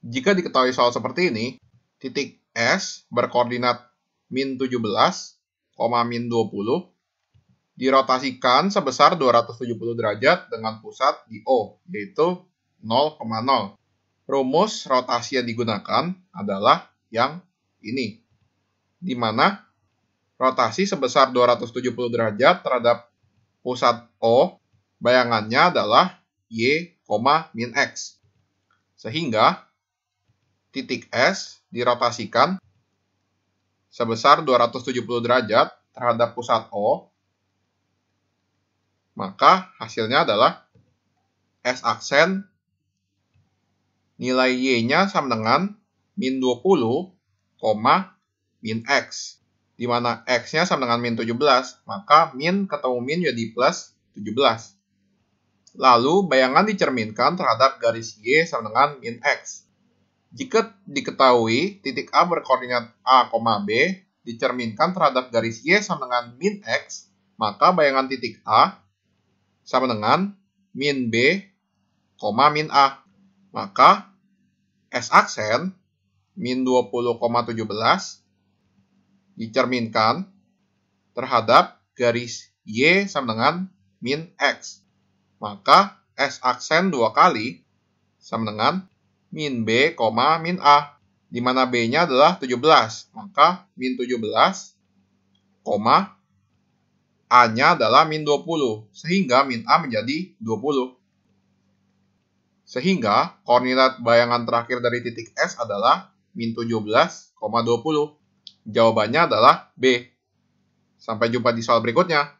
Jika diketahui soal seperti ini, titik S berkoordinat min 17, min 20 dirotasikan sebesar 270 derajat dengan pusat di O, yaitu 0,0. Rumus rotasi yang digunakan adalah yang ini, di mana rotasi sebesar 270 derajat terhadap pusat O, bayangannya adalah Y, min X. Sehingga titik S dirotasikan sebesar 270 derajat terhadap pusat O, maka hasilnya adalah S aksen nilai Y-nya sama dengan min 20, min X. Di mana X-nya sama dengan min 17, maka min ketemu min jadi plus 17. Lalu, bayangan dicerminkan terhadap garis Y sama dengan min X. Jika diketahui titik A berkoordinat A, B dicerminkan terhadap garis Y sama dengan min X, maka bayangan titik A sama dengan min B, min A. Maka S aksen min 20,17 dicerminkan terhadap garis Y sama dengan min X. Maka S aksen dua kali sama dengan min B, min A. Di mana B-nya adalah 17. Maka min 17, A-nya adalah min 20. Sehingga min A menjadi 20. Sehingga koordinat bayangan terakhir dari titik S adalah min 20. Jawabannya adalah B. Sampai jumpa di soal berikutnya.